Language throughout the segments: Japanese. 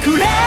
くれ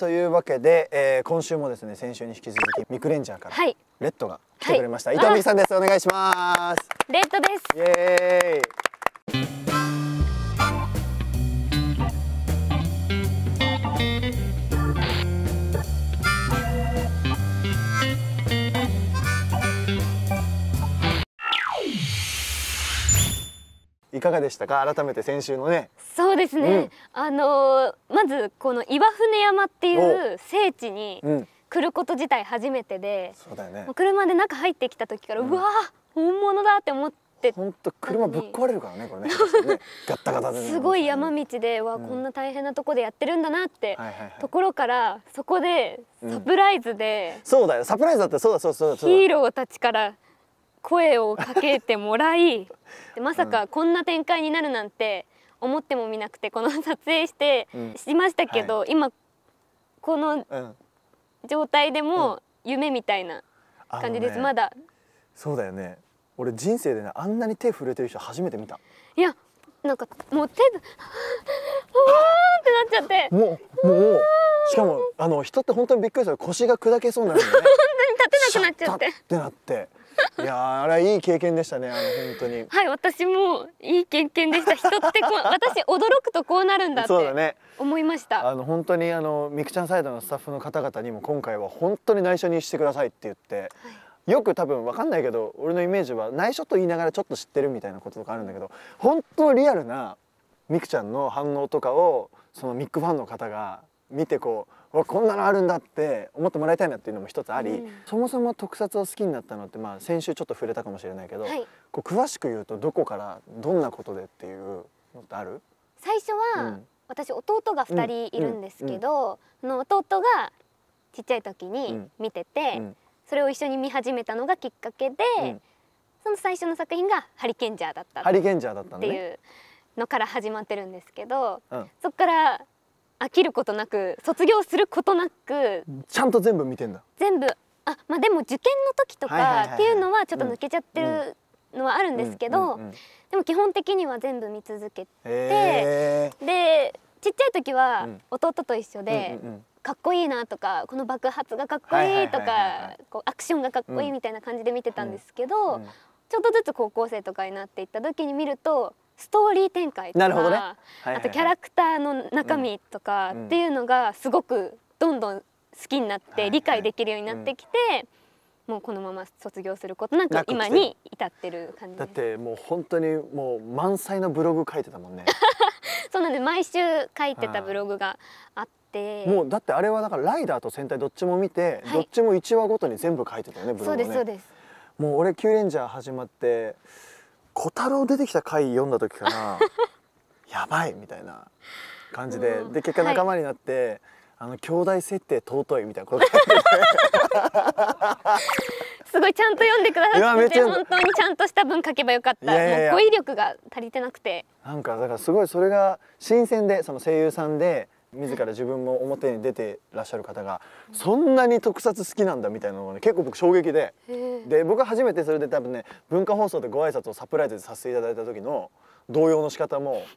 というわけで、えー、今週もですね先週に引き続きミクレンジャーから、レッドが来てくれました、はい、伊藤美さんですお願いしますレッドですイエーイいかがでしたか改めて先週のねそうですね、うん、あのまずこの岩船山っていう聖地に来ること自体初めてで、うん、そうだよね車で中入ってきた時から、うん、うわ本物だって思って。本当車ぶっ壊れるからねこれね ガッタガタで、すごい山道でわ、うん、こんな大変なとこでやってるんだなって、はいはいはい、ところからそこでサプライズで、そうだよサプライズだってそうだそうそうそうヒーローたちから声をかけてもらい まさかこんな展開になるなんて思ってもみなくてこの撮影してしましたけど、うんはい、今この状態でも夢みたいな感じです、ね、まだそうだよね俺人生でねあんなに手震えてる人初めて見たいやなんかもう手がってなっちゃってもうもうしかもあの人って本当にびっくりする腰が砕けそうになるんでよね 本当に立てなくなっちゃってってなっていやあれいい経験でしたねあの本当にはい私もいい経験でした人ってこ 私驚くとこうなるんだってそうだね思いましたあの本当にあのみくちゃんサイドのスタッフの方々にも今回は本当に内緒にしてくださいって言って、はい、よく多分分かんないけど俺のイメージは内緒と言いながらちょっと知ってるみたいなこととかあるんだけど本当リアルなみくちゃんの反応とかをそのミックファンの方が見てこうこんなのあるんだって思ってもらいたいなっていうのも一つあり、うん、そもそも特撮を好きになったのって、まあ、先週ちょっと触れたかもしれないけど、はい、こう詳しく言うとどこからどんなことでっていうのってある最初は、うん、私弟が2人いるんですけど、うん、の弟がちっちゃい時に見てて、それを一緒に見始めたのがきっかけで、その最初の作品が「ハリケンジャー」だったハリケンジャーだったっていうのから始まってるんですけど、そっから飽きることなく卒業することなくちゃんと全部見てんだ全部あまあでも受験の時とかっていうのはちょっと抜けちゃってるのはあるんですけど、でも基本的には全部見続けて、でちっちゃい時は弟と一緒で、かっこいいなとかこの爆発がかっこいいとかアクションがかっこいいみたいな感じで見てたんですけど、ちょっとずつ高校生とかになっていった時に見るとストーリー展開とか、ねはいはい、あとキャラクターの中身とかっていうのがすごくどんどん好きになって理解できるようになってきて、はいはいうん、もうこのまま卒業することなく今に至ってる感じだってもう本当にもう満載のブログ書いてたもんね そうなんで毎週書いてたブログがあって、もうだってあれはだからライダーと戦隊どっちも見て、はい、どっちも1話ごとに全部書いてたよねブログねそうですそうですもう俺キュレンジャー始まって小太郎出てきた回読んだ時かな やばいみたいな感じで、うん、で結果仲間になって、はい、あの兄弟設定尊いみたいなこと すごいちゃんと読んでくださってて本当にちゃんとした文書けばよかった語彙力が足りてなくてなんかだからすごいそれが新鮮でその声優さんで自ら自分も表に出てらっしゃる方がそんなに特撮好きなんだみたいなのが、ね、結構僕衝撃でで僕初めてそれで多分ね文化放送でご挨拶をサプライズでさせていただいた時の動揺の仕方も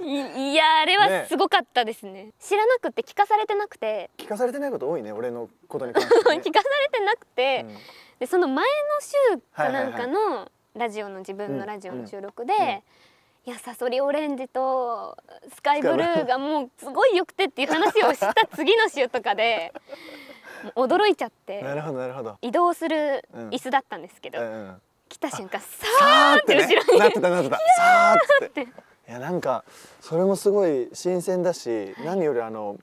いやあれはすごかったですね、ね、知らなくて聞かされてなくて聞かされてないこと多いね俺のことに関して、ね、聞かされてなくて、うん、でその前の週かなんかのラジオの自分のラジオの収録で、うんうんいやサソリオレンジとスカイブルーがもうすごいよくてっていう話をした次の週とかで 驚いちゃってなるほどなるほど移動する椅子だったんですけど、うんうん、来た瞬間さーって後ろに、ね、なってたなってたさーって。いやなんかそれもすごい新鮮だし、はい、何よりあの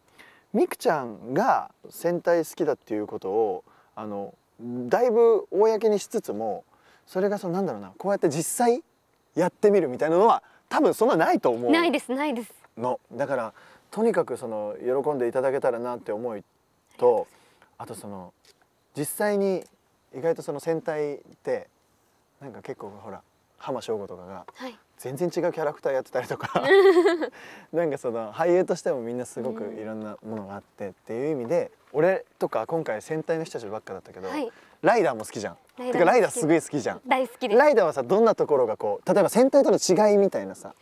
みくちゃんが戦隊好きだっていうことをあのだいぶ公にしつつもそれがそのなんだろうなこうやって実際やってみるみたいなのは多分そんなないと思うないですないですのだからとにかくその喜んでいただけたらなって思いとあとその実際に意外とその戦隊ってなんか結構ほら浜省吾とかが全然違うキャラクターやってたりとか、はい、なんかその俳優としてもみんなすごくいろんなものがあってっていう意味で俺とか今回戦隊の人たちばっかだったけど、はい、ライダーも好きじゃんてかライダーすごい好きじゃん大好きですライダーはさどんなところがこう例えば戦隊との違いみたいなさ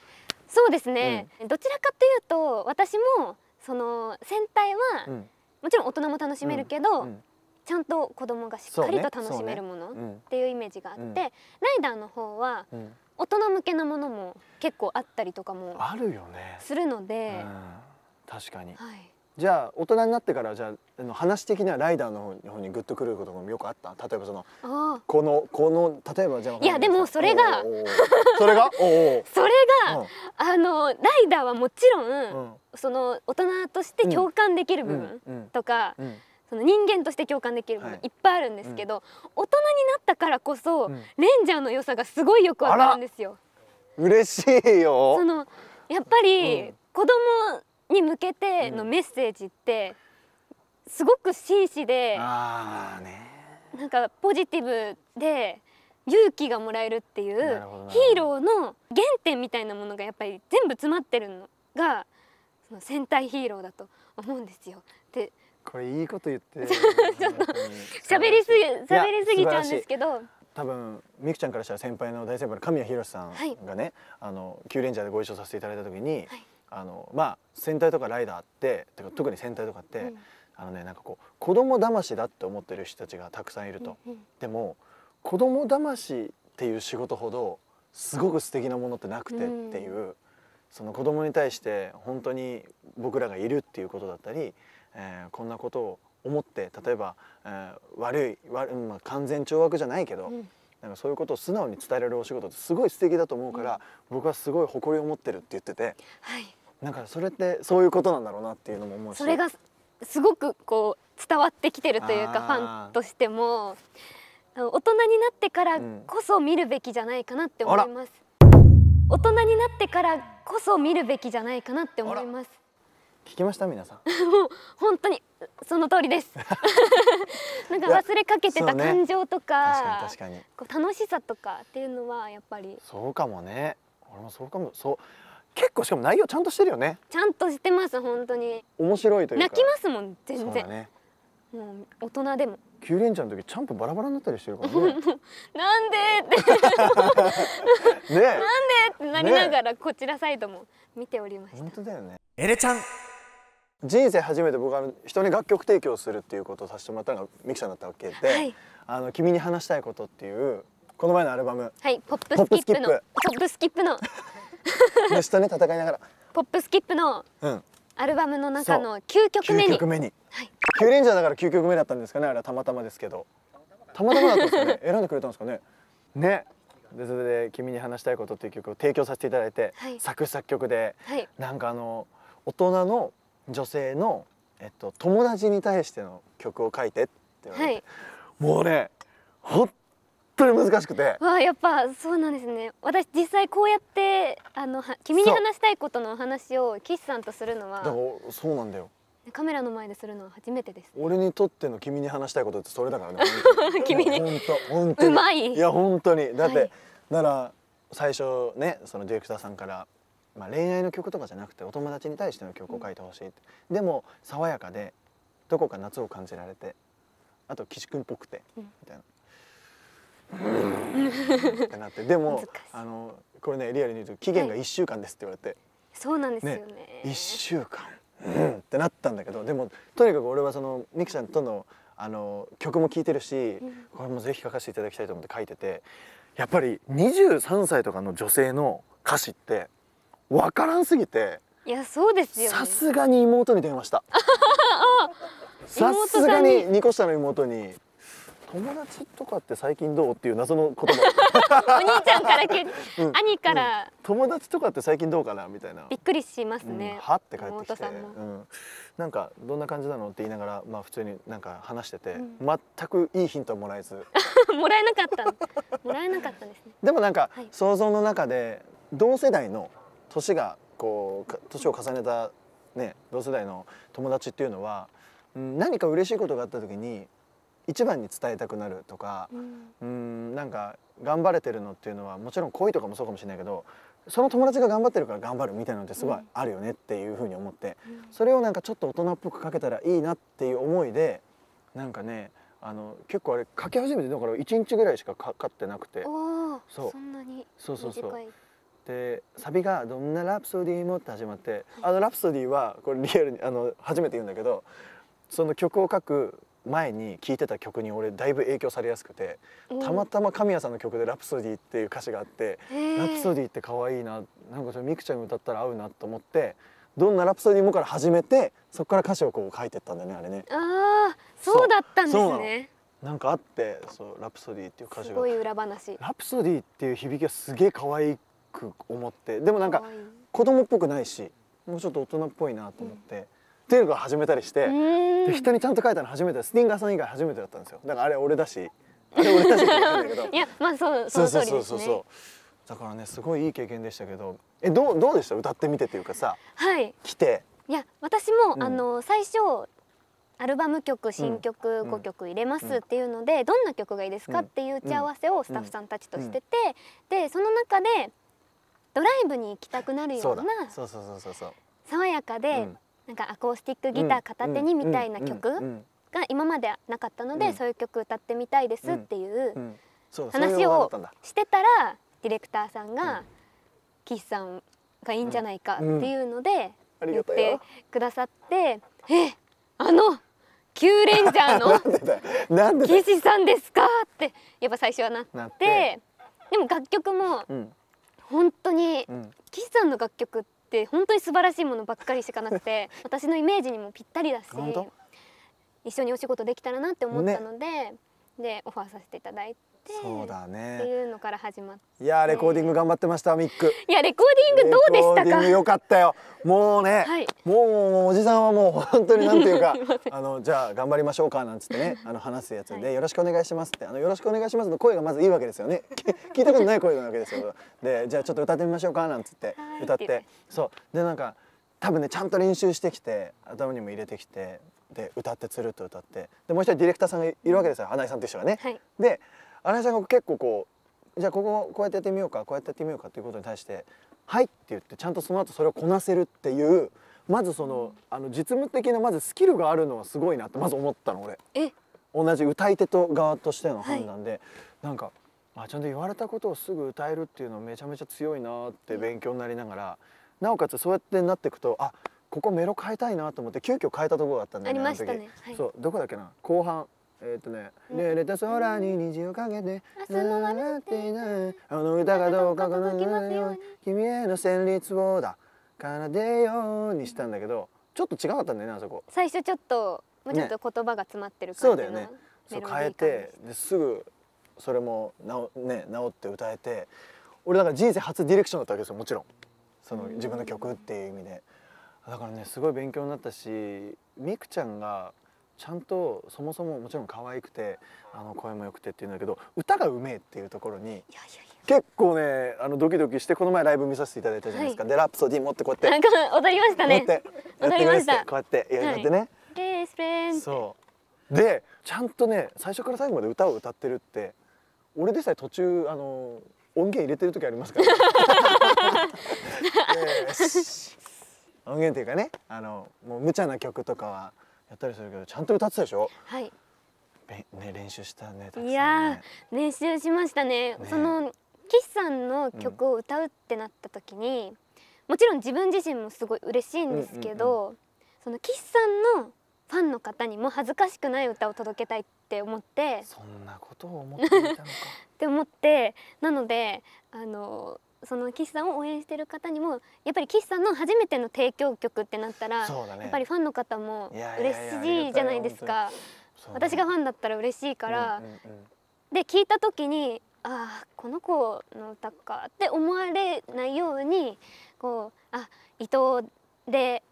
そうですね、うん、どちらかというと私もその戦隊は、うん、もちろん大人も楽しめるけど、うん、ちゃんと子供がしっかりと楽しめるもの、っていうイメージがあって、ライダーの方は、大人向けのものも結構あったりとかもあるよねするので、確かに、はい、じゃあ大人になってからじゃあ話的にはライダーの方にグッとくることもよくあった例えばそのこのこの例えばじゃあいやでもそれがそれが それが、うん、あのライダーはもちろん、うん、その大人として共感できる部分とか、うん、その人間として共感できる部分、い、いっぱいあるんですけど、大人になったからこそ、レンジャーの良さがすごいよくわかるんですよ。嬉しいよそのやっぱり、子供に向けてのメッセージってすごく真摯で、あね、なんかポジティブで勇気がもらえるっていうヒーローの原点みたいなものがやっぱり全部詰まってるのがその戦隊ヒーローだと思うんですよ。でこれいいこと言ってちょっと喋りすぎ喋りすぎちゃうんですけど。多分みくちゃんからしたら先輩の大先輩の神谷博さんがね、はい、あのキューレンジャーでご一緒させていただいた時に、はあのまあ戦隊とかライダーって特に戦隊とかって、うん、あのねなんかこう子供だましだって思ってる人たちがたくさんいると、うんうん、でも子供だましっていう仕事ほどすごく素敵なものってなくてっていう、うん、その子供に対して本当に僕らがいるっていうことだったり、えー、こんなことを思って例えば、えー、悪い悪、まあ、完全懲悪じゃないけど、うん、なんかそういうことを素直に伝えられるお仕事ってすごい素敵だと思うから、うん、僕はすごい誇りを持ってるって言ってて。はいなんかそれってそういうことなんだろうなっていうのも思うしそれがすごくこう伝わってきてるというかファンとしても大人になってからこそ見るべきじゃないかなって思います、うん、大人になってからこそ見るべきじゃないかなって思います聞きました皆さん もう本当にその通りです なんか忘れかけてた感情とか,、ね、かか楽しさとかっていうのはやっぱりそうかもね俺もそうかもそう結構しかも内容ちゃんとしてるよねちゃんとしてます本当に面白いというか泣きますもん全然、ね、もう大人でも9連チャンの時ちゃんとバラバラになったりしてるからね なんでって ねなんでってなりながらこちらサイドも見ておりました、ね、本当だよねエレちゃん人生初めて僕は人に楽曲提供するっていうことをさせてもらったのがミキさんだったわけで、はい、あの君に話したいことっていうこの前のアルバムはいポップスキップのポップスキップの虫とね戦いながらポップスキップのアルバムの中の9曲目に9曲目に、はい、9レンジャーだから9曲目だったんですかねあれはたまたまですけどたまたまだったんですかね 選んでくれたんですかねねでそれで「君に話したいこと」っていう曲を提供させていただいて、はい、作詞作曲で、はい、なんかあの大人の女性の、えっと、友達に対しての曲を書いてって言われて、はい、もうね本当に難しくてわあやっぱそうなんですね私実際こうやってあの君に話したいことのお話を岸さんとするのはだからそうなんだよカメラの前でするのは初めてです俺にとっての君に話したいことってそれだからね 君に本当本当うまいいや本当にだって、はい、なら最初ねそのディレクターさんからまあ、恋愛の曲とかじゃなくてお友達に対しての曲を書いてほしい、うん、でも爽やかでどこか夏を感じられてあと岸君っぽくて、うん、みたいなってなってでもあのこれねリアルに言うと期限が1週間ですって言われて、はい、そうなんですよねね週間、うん、ってなったんだけどでもとにかく俺はそのミクちゃんとのあの曲も聴いてるし、これもぜひ書かせていただきたいと思って書いててやっぱり23歳とかの女性の歌詞って分からんすぎていやそうですよ、さすがに妹に電話した さすがに2個下の妹に友達とかって最近どうっていう謎の言葉お兄ちゃんからけ、うん、兄から、うん、友達とかって最近どうかなみたいなびっくりしますね、うん、はって帰ってきて、うん、なんかどんな感じなのって言いながらまあ普通になんか話してて、全くいいヒントもらえず もらえなかったもらえなかったですねでもなんか、はい、想像の中で同世代の年がこう年を重ねたね同世代の友達っていうのは何か嬉しいことがあった時に一番に伝えたくなるとかうんなんか頑張れてるのっていうのはもちろん恋とかもそうかもしれないけどその友達が頑張ってるから頑張るみたいなのってすごいあるよねっていうふうに思って、うん、それをなんかちょっと大人っぽくかけたらいいなっていう思いでなんかねあの結構あれ書き始めてだから1日ぐらいしかかかってなくてそうそんなにそうそうそうでサビが「どんなラプソディーも」って始まって、あのラプソディーはこれリアルにあの初めて言うんだけどその曲を書く前に聴いてた曲に俺だいぶ影響されやすくて、うん、たまたま神谷さんの曲で「ラプソディ」っていう歌詞があって「ラプソディ」って可愛いななんかそれミクちゃんに歌ったら合うなと思ってどんなラプソディもから始めてそこから歌詞をこう書いてったんだよねあれね。ああそうだったんですねなんかあってそう「ラプソディ」っていう歌詞がすごい裏話ラプソディっていう響きはすげえ可愛く思ってでもなんか子供っぽくないしもうちょっと大人っぽいなと思って。うんっていうのから始めたりしてで下にちゃんと書いたの初めてスティンガーさん以外初めてだったんですよだからあれ俺だしあれ俺だしって言ったんだけど いやまあそうそうそうそうそうそうだからねすごいいい経験でしたけどえどうどうでした歌ってみてっていうかさ、はい、来ていや私も、うん、あの最初アルバム曲新曲5曲入れますっていうので、うん、どんな曲がいいですかっていう打ち合わせをスタッフさんたちとしてて、うん、でその中でドライブに行きたくなるような爽やかでなんかアコースティックギター片手にみたいな曲が今までなかったので、そういう曲歌ってみたいですっていう話をしてたらディレクターさんが「岸さんがいいんじゃないか」っていうので言ってくださって「えあのキューレンジャーの 岸さんですか!」ってやっぱ最初はなってでも楽曲も本当に岸さんの楽曲ってって本当に素晴らしいものばっかりしかなくて 私のイメージにもぴったりだし一緒にお仕事できたらなって思ったので。ねでオファーさせていただいて。そうだね。っていうのから始まって。いやレコーディング頑張ってましたミック。いやレコーディングどうでしたか。レかったよ。もうね、はい、もうおじさんはもう本当になんていうか あのじゃあ頑張りましょうかなんつってねあの話すやつで、はい、よろしくお願いしますってあのよろしくお願いしますの声がまずいいわけですよね。聞いたことない声なわけですよ。でじゃあちょっと歌ってみましょうかなんつって歌って、はい、そうでなんか多分ねちゃんと練習してきて頭にも入れてきてで歌ってつるっと歌ってでもう一人ディレクターさんがいるわけですよ花井さんと一緒がね。はい、で穴井さんが結構こうじゃあこここうやってやってみようかこうやってやってみようかっていうことに対して「はい」って言ってちゃんとその後それをこなせるっていうまずその,、あの実務的なまずスキルがあるのはすごいなってまず思ったの俺。え同じ歌い手と側としての判断で、はい、なんかあちゃんと言われたことをすぐ歌えるっていうのめちゃめちゃ強いなって勉強になりながら、なおかつそうやってなっていくとあここメロ変えたいなと思って急遽変えたところがあったんだよねありましたね、はい、そうどこだっけな後半えっ、ー、とね「濡れた空に虹をかけて笑っていないあの歌がどうかこのまに君への旋律をだからよう」にしたんだけどちょっと違かったんだよねあそこ最初ちょっともうちょっと言葉が詰まってる感じの、ね、そうだよねそう変えてですぐそれもなお、ね、直って歌えて俺だから人生初ディレクションだったわけですよもちろんその自分の曲っていう意味で。だからねすごい勉強になったしみくちゃんがちゃんとそもそももちろん可愛くてあの声も良くてっていうんだけど歌がうめえっていうところに結構ねあのドキドキしてこの前ライブ見させていただいたじゃないですか、はい、でラプソディ持ってこうやって踊りましたね踊りましたこうやってやってね、レースーンそうでちゃんとね最初から最後まで歌を歌ってるって俺でさえ途中あの音源入れてる時ありますから、表というかねあのもう無茶な曲とかはやったりするけどちゃんと歌ってたでしょはいね練習したね、ね、いや練習しましたね、ね、その岸さんの曲を歌うってなった時に、うん、もちろん自分自身もすごい嬉しいんですけど、うんうんうん、その岸さんのファンの方にも恥ずかしくない歌を届けたいって思ってそんなことを思っていたのか って思ってなのであのその岸さんを応援してる方にもやっぱり岸さんの初めての提供曲ってなったら、ね、やっぱりファンの方も嬉しいじゃないですか、ね、私がファンだったら嬉しいから、うんうんうん、で聞いた時にああこの子の歌かって思われないようにこうあ伊藤で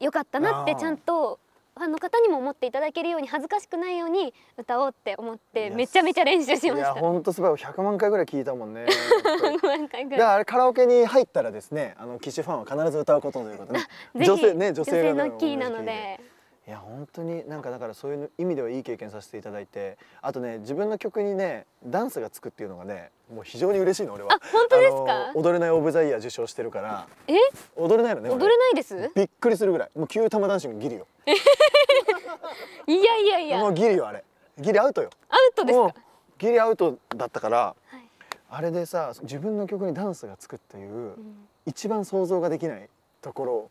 よかったなってちゃんとファンの方にも思っていただけるように恥ずかしくないように歌おうって思ってめちゃめちゃ練習しました本当すごい100万回ぐらい聞いたもんね100万 回ぐらいだからカラオケに入ったらですねあの騎士ファンは必ず歌うことということね 女性ね女性のキーなのでいや本当になんかだからそういう意味ではいい経験させていただいてあとね自分の曲にねダンスがつくっていうのがねもう非常に嬉しいの俺は本当ですか踊れないオブザイヤー受賞してるからえ踊れないのね踊れないですびっくりするぐらいもう旧玉ダンシングギリよいやいやいやもうギリよあれギリアウトよアウトですかギリアウトだったから、はい、あれでさ自分の曲にダンスがつくっていう、うん、一番想像ができないところ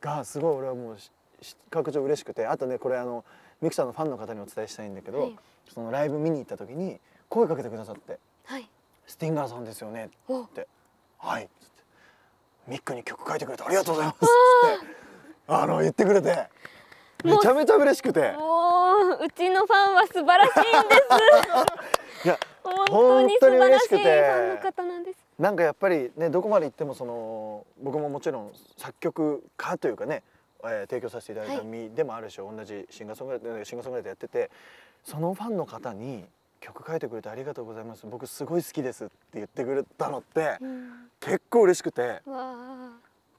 がすごい俺はもう失格上嬉しくてあとねこれあのミクさんのファンの方にお伝えしたいんだけど、はい、そのライブ見に行った時に声かけてくださって「はい、スティンガーさんですよね」って「はい」っつって「ミックに曲書いてくれてありがとうございます」っつって。あの言ってくれてめちゃめちゃ嬉しくてもううちのファンは素晴らしいんです いや本当に嬉しファンくてなんかやっぱりねどこまで行ってもその僕ももちろん作曲家というかね、えー、提供させていただいた身でもあるし、はい、同じシンガーソングライターシンガーソングライターやっててそのファンの方に曲書いてくれてありがとうございます僕すごい好きですって言ってくれたのって、うん、結構嬉しくて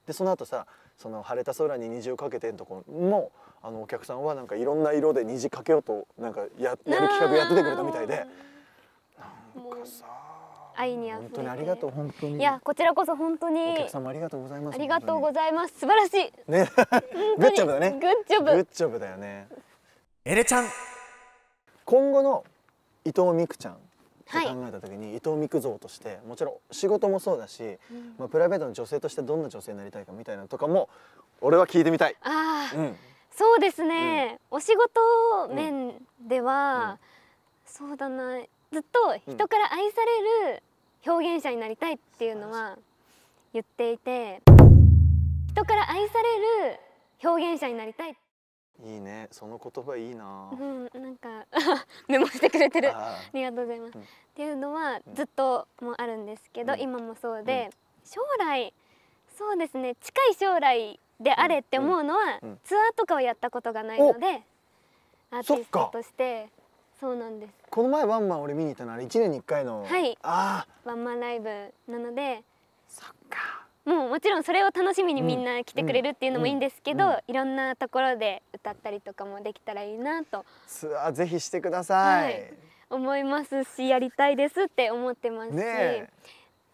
でその後さその晴れた空に虹をかけてんとこもあのお客さんはなんかいろんな色で虹かけようとなんかややる企画やっててくれたみたいでなんかさ愛に本当にありがとう本当にいやこちらこそ本当にお客様ありがとうございますありがとうございます素晴らしいね グッジョブだねグッジョブグッジョブだよねエレちゃん今後の伊藤美久ちゃんって考えた時に、はい、伊藤美久像としてもちろん仕事もそうだし、うん、まあ、プライベートの女性としてどんな女性になりたいかみたいなとかも俺は聞いてみたい。あうん、そうですね、うん、お仕事面では、うん、そうだなずっと人から愛される表現者になりたいっていうのは言っていて人から愛される表現者になりたいいいね、その言葉いいな。うん、なんか メモしてくれてる。ありがとうございます。うん、っていうのはずっともあるんですけど、うん、今もそうで、うん、将来そうですね、近い将来であれって思うのは、ツアーとかをやったことがないので、アーティストとしてそ。そうなんですこの前ワンマン俺見に行ったのあれ1年に1回の、はい、あワンマンライブなのでそっかもうもちろんそれを楽しみにみんな来てくれるっていうのもいいんですけど、いろんなところで歌ったりとかもできたらいいなとツアーぜひしてください、はい、思いますしやりたいですって思ってますし、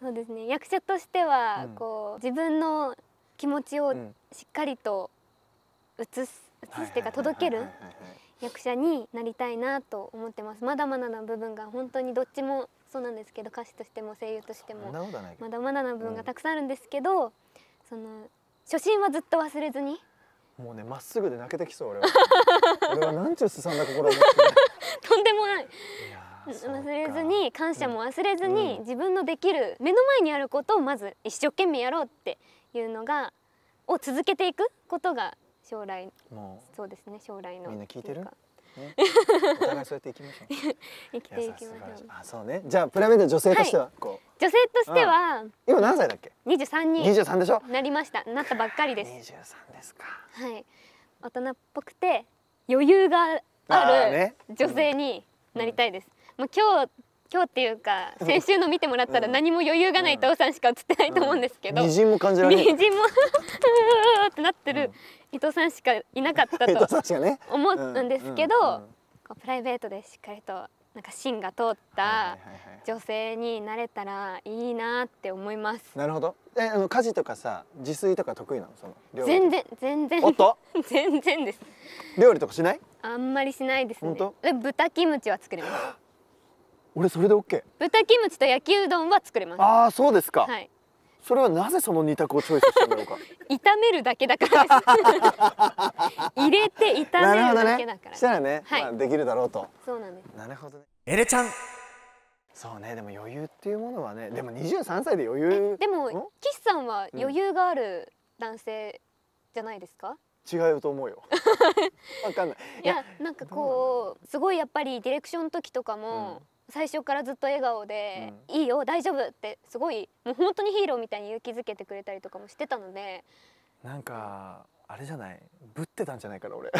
そうですね役者としては、こう自分の気持ちをしっかりと映す映すといか届ける役者になりたいなと思ってますまだまだな部分が本当にどっちもそうなんですけど歌手としても声優としてもまだまだな部分がたくさんあるんですけど、うん、その初心はずっと忘れずにもうねまっすぐで泣けてきそう俺は 俺はなんちゅうすさんだ心を持って とんでもない忘れずに感謝も忘れずに、うん、自分のできる目の前にあることをまず一生懸命やろうっていうのがを続けていくことが将来そうですね将来のみんな聞いてるね、お互いそうやっていきましょう 生きていきましょうあそうねじゃあプライベート女性としては、はい、こう女性としては、うん、今何歳だっけ23に23でしょなりましたなったばっかりです23ですかはい大人っぽくて余裕がある女性になりたいです、ねうん、まあ、今日今日っていうか先週の見てもらったら何も余裕がない父さんしか映ってないと思うんですけど、うん微塵も感じられない微塵も ってなってる伊藤さんしかいなかったと 思たんですけど、プライベートでしっかりとなんか芯が通った女性になれたらいいなって思います。なるほど。え、あの家事とかさ、自炊とか得意なのその全然全然。全然です。料理とかしない？あんまりしないですね。本当？え、豚キムチは作ります。俺それでオッケー。豚キムチと焼きうどんは作れますああそうですか、はい、それはなぜその二択をチョイスしたのか 炒めるだけだから 入れて炒めるだけだから、ね、したらね、はい、まあ、できるだろうとそうなんですなるほどねエレちゃんそうねでも余裕っていうものはねでも二十三歳で余裕でも岸さんは余裕がある男性じゃないですか、違うと思うよ わかんないいやなんかこうすごいやっぱりディレクションの時とかも、う最初からずっと笑顔で「いいよ大丈夫」ってすごいもう本当にヒーローみたいに勇気づけてくれたりとかもしてたのでなんかあれじゃないぶってたんじゃないかな俺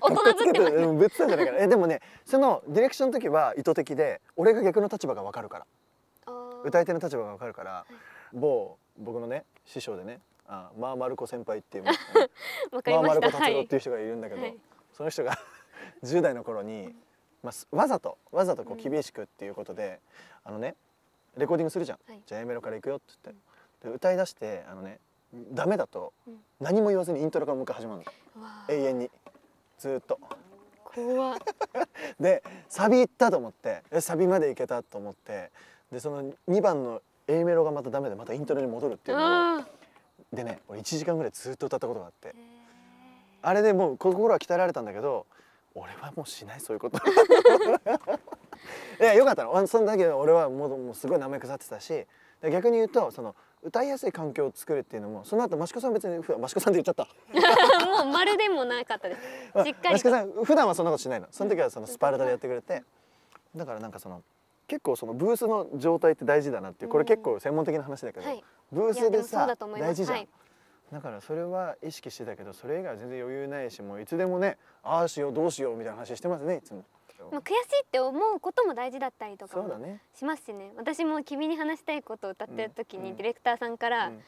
大人ぶってね、ぶってたんじゃないかな えでもねそのディレクションの時は意図的で俺が逆の立場が分かるから歌い手の立場が分かるから、はい、某僕のね師匠でねあまあまる子先輩っていう まあまる子達郎っていう人がいるんだけど、はい、その人が10代の頃に、うんまあ、わざとわざとこう厳しくっていうことで、うん、あのねレコーディングするじゃん、はい、じゃあ A メロからいくよって言って、で歌いだしてあのねダメだと何も言わずにイントロからもう一回始まるの、永遠にずっと怖 でサビ行ったと思ってサビまで行けたと思ってでその2番の A メロがまたダメでまたイントロに戻るっていうのをでね俺1時間ぐらいずっと歌ったことがあって、あれでもう心は鍛えられたんだけど俺はもうしないそういうこと いやよかったのそんだけど俺はもうもうすごい名前腐ってたし逆に言うとその歌いやすい環境を作るっていうのもその後益子さん別に普段益子さんって言っちゃった もうまるでもなかったです、まあ、しっかり益子さん普段はそんなことしないのその時はそのスパルタでやってくれてだからなんかその結構そのブースの状態って大事だなっていうこれ結構専門的な話だけど、うんはい、ブースでさ大事じゃん、はいだからそれは意識してたけどそれ以外は全然余裕ないしもういつでもねああしようどうしようみたいな話してますねいつも。まあ、悔しいって思うことも大事だったりとかしますしね、ね、私も「君に話したいこと」を歌ってる時にディレクターさんから「うんうん、い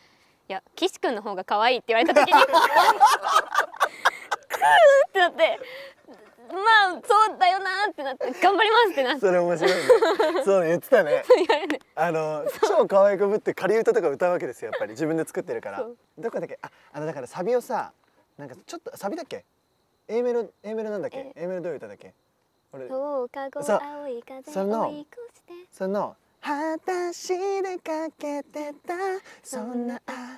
や岸君の方が可愛いって言われた時に クーンってなってまあそうだよなってなって頑張りますってなってそれ面白いね そう言ってたねね、あの超可愛くぶって仮歌とか歌うわけですよやっぱり自分で作ってるからどこだっけああのだからサビをさなんかちょっとサビだっけ A メロ A メロなんだっけ A メロどういう歌だっけ俺そうそのそのたしでかけてたそんな淡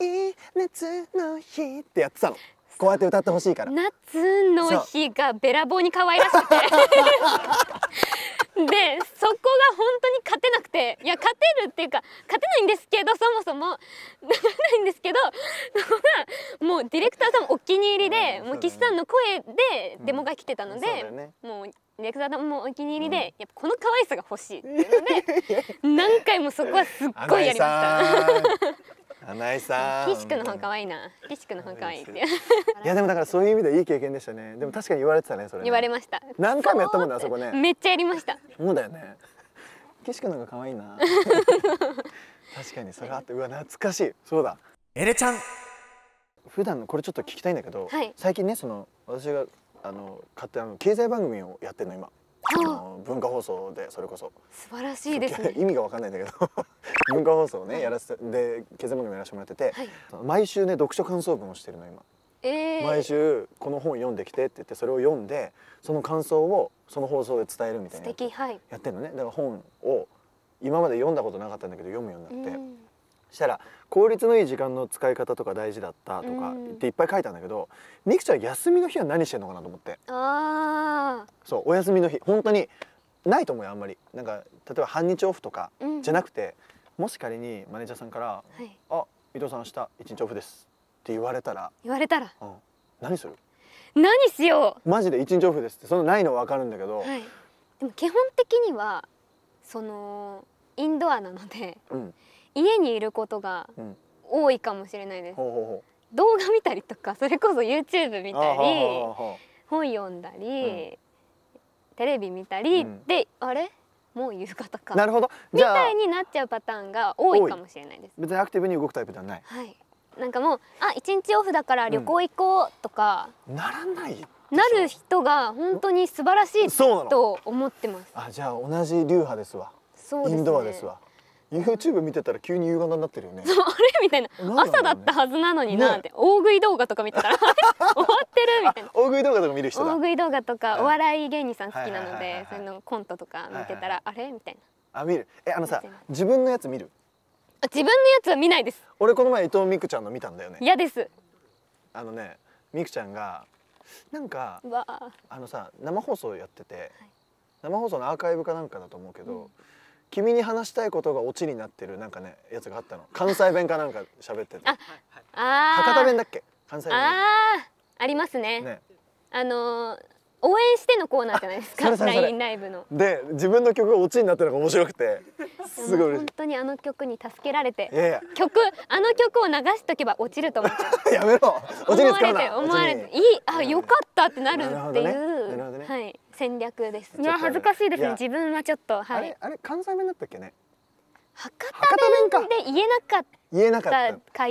い夏の日ってやってたのこうやって歌ってほしいから夏の日がべらぼうに可愛らしくて でそこが本当に勝てなくていや勝てるっていうか勝てないんですけどそもそも勝て ないんですけどそこがもうディレクターさんお気に入りで、うんね、もう岸さんの声でデモが来てたので、うんね、もうディレクターさんもお気に入りで、うん、やっぱこの可愛さが欲しいっていうので 何回もそこはすっごいやりました。花井さん。岸君の方可愛いな。岸君の方可愛いってい。や でもだからそういう意味でいい経験でしたね。でも確かに言われてたねそれ、ね、言われました。何回もやったもんなあそこね。めっちゃやりました。そうだよね。岸君の方が可愛いな。確かにそれあってうわ懐かしい。そうだ。エレちゃん。普段のこれちょっと聞きたいんだけど、はい、最近ねその私があの買ってあの経済番組をやってるの今。文化放送でそれこそ素晴らしいですね 意味がわかんないんだけど 文化放送ね、やらせてで経済番もやらせてもらってて、はい、毎週ね読書感想文をしてるの今、えー、毎週この本読んできてって言ってそれを読んでその感想をその放送で伝えるみたいなやってるのねだから本を今まで読んだことなかったんだけど読むようになって、うんしたら効率のいい時間の使い方とか大事だったとかっていっぱい書いたんだけど、うん、みくちゃん休みの日は何してんのかなと思ってああそうお休みの日本当にないと思うよあんまりなんか例えば半日オフとかじゃなくて、うん、もし仮にマネージャーさんから「はい、あ伊藤さん明日一日オフです」って言われたら言われたら、うん、何する何しようマジで一日オフですってそのないのは分かるんだけど、はい、でも基本的にはそのインドアなので、うん、家にいることが多いかもしれないです。動画見たりとかそれこそ YouTube 見たり本読んだり、テレビ見たり、であれもう夕方かなるほどみたいになっちゃうパターンが多いかもしれないです別にアクティブに動くタイプではないはいなんかもうあ一日オフだから旅行行こうとか、ならないなる人が本当に素晴らしいと思ってますあじゃあ同じ流派ですわそうです、ね、インドアですわ YouTube 見てたら急に夕方になってるよねそうあれみたいな、ね、朝だったはずなのになって、ね、大食い動画とか見てたら 終わってるみたいな大食い動画とか見る人大食い動画とかお笑い芸人さん好きなのでそのコントとか見てたら、あれみたいなあ見るえあのさ自分のやつ見るあ自分のやつは見ないです俺この前伊藤美久ちゃんの見たんだよね嫌ですあのね美久ちゃんがなんかあのさ生放送やってて、はい、生放送のアーカイブかなんかだと思うけど、うん君に話したいことがオチになってるなんかねやつがあったの関西弁かなんか喋ってた博多弁だっけ関西弁あありますね、ね、あのー、応援してのコーナーじゃないですか LINE ライブので自分の曲がオチになってるのが面白くてすごい本当にあの曲に助けられていやいや曲あの曲を流しとけば落ちると思っ やめろ思われて思われていいあ良かったってなるっていう、なるほねね、はい戦略ですいや恥ずかしいですね自分はちょっとはいあれ関西弁だったっけね博多弁で言えなかった言えなかった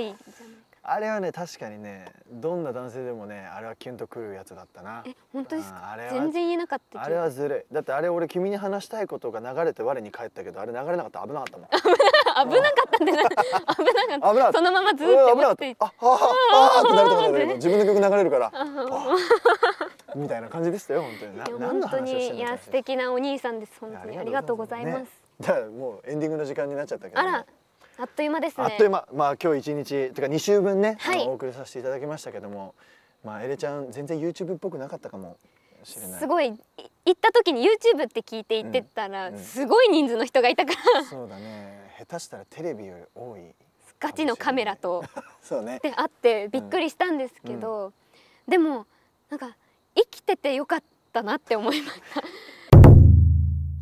あれはね確かにねどんな男性でもねあれはキュンとくるやつだったなえ本当ですか全然言えなかったあれはずるいだってあれ俺君に話したいことが流れて我に返ったけどあれ流れなかった危なかったもん 危なかったんな危なかったそのままずっとっああああ自分の曲流れるからみたいな感じでしたよ本当に。本当にいや素敵なお兄さんです本当にありがとうございます。じゃあもうエンディングの時間になっちゃったけど。あら。あっという間ですね。あっという間、まあ今日一日とか二週分ね、はい、お送りさせていただきましたけども、まあエレちゃん全然 YouTube っぽくなかったかもしれない。すごい行った時に YouTube って聞いて行ってたら、うん、すごい人数の人がいたから、そうだね下手したらテレビより多いガチのカメラとそうねであってびっくりしたんですけど、うん、でもなんか生きててよかったなって思いました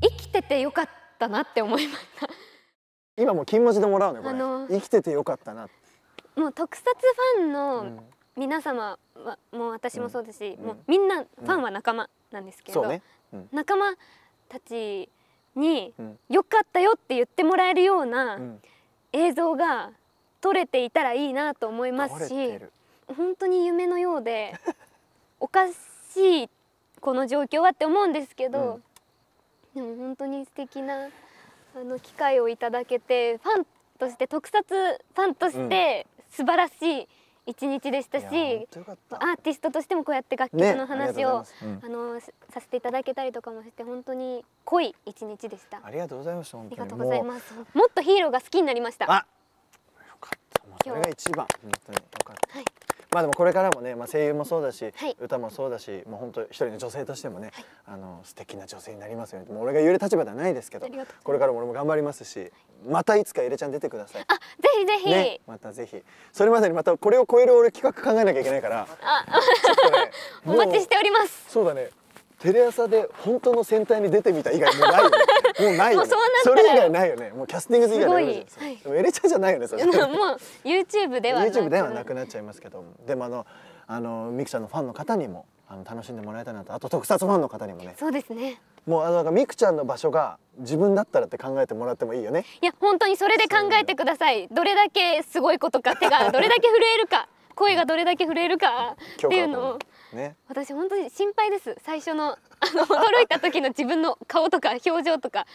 生きててよかったなって思いました今も金文字でもらうねこれ、生きててよかったなもう特撮ファンの皆様は、うん、もう私もそうですし、うん、もうみんなファンは仲間なんですけど、うんね、仲間たちに「よかったよ」って言ってもらえるような映像が撮れていたらいいなと思いますし本当に夢のようでおかししいこの状況はって思うんですけど、うん、でも本当に素敵なあの機会をいただけてファンとして特撮ファンとして素晴らしい一日でしたし、うん、たアーティストとしてもこうやって楽曲の話を、ねあうん、あのさせていただけたりとかもして本当に濃い一日でしたありがとうございましたありがとうございますもっとヒーローが好きになりましたあよかったそれが一番本当によかった、はいまあでもこれからもね、まあ、声優もそうだし、はい、歌もそうだしもう本当一人の女性としてもね、はい、あの素敵な女性になりますよねもう俺が言える立場ではないですけどこれからも俺も頑張りますしまたいつかエレちゃん出てくださいあぜひぜひ、ね、またぜひそれまでにまたこれを超える俺企画考えなきゃいけないからあ、ちょっとね、お待ちしておりますそうだねテレ朝で本当の戦隊に出てみた以外もうないよねもうないよね それ以外ないよねもうキャスティング以外ないよねすごい、はい、でもエレちゃんじゃないよねそれ もう YouTube では YouTube ではなくなっちゃいますけどでもあのあのミクちゃんのファンの方にもあの楽しんでもらえたなとあと特撮ファンの方にもねそうですねもうあのなんミクちゃんの場所が自分だったらって考えてもらってもいいよねいや本当にそれで考えてくださいどれだけすごいことか手がどれだけ震えるか声がどれだけ震えるかっていうのを、ね、私本当に心配です最初の あの驚いた時の自分の顔とか表情とか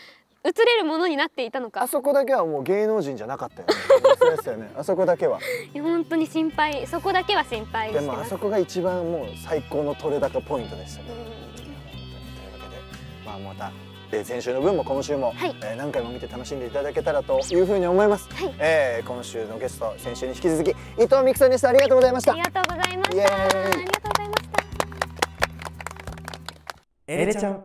映れるものになっていたのかあそこだけはもう芸能人じゃなかったよね そよねあそこだけは本当に心配そこだけは心配でもあそこが一番もう最高の取れ高ポイントでしたね、うん、というわけでまあまたえ先週の分も今週も、はい、え何回も見て楽しんでいただけたらというふうに思います、はい、えー、今週のゲスト先週に引き続き伊藤美希さんでしたありがとうございましたありがとうございましたありがとうございましたエレちゃん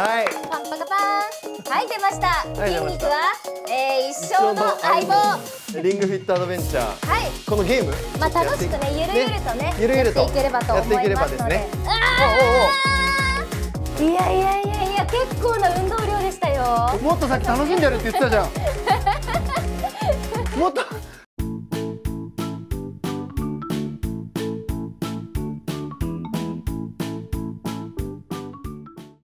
はい。パンパカパン。はい出ました筋肉は、えー、一生の相棒リングフィットアドベンチャーはいこのゲームまあ楽しくねゆるゆるとねゆるゆるとやっていければと思いますのでね、おおおいやいやいやいや結構な運動量でしたよもっとさっき楽しんでるって言ってたじゃんもっと